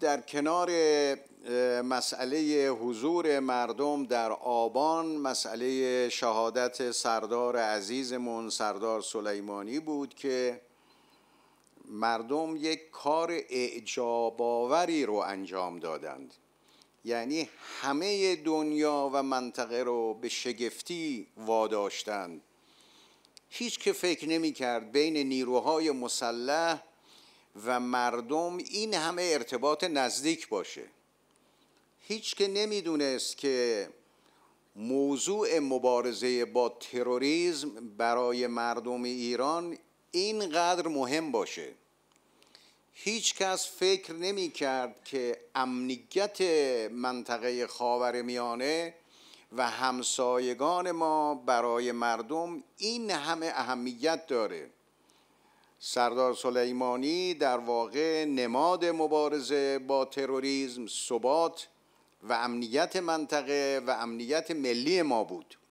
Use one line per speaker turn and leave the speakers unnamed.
در کنار مسئله حضور مردم در آبان مسئله شهادت سردار عزیزمون سردار سلیمانی بود که مردم یک کار اعجاباوری رو انجام دادند یعنی همه دنیا و منطقه رو به شگفتی واداشتند هیچ که فکر نمی کرد بین نیروهای مسلح و مردم این همه ارتباط نزدیک باشه هیچ که نمیدونست که موضوع مبارزه با تروریسم برای مردم ایران اینقدر مهم باشه هیچ کس فکر نمی کرد که امنیت منطقه خاور میانه و همسایگان ما برای مردم این همه اهمیت داره سردار سلیمانی در واقع نماد مبارزه با تروریسم ثبات و امنیت منطقه و امنیت ملی ما بود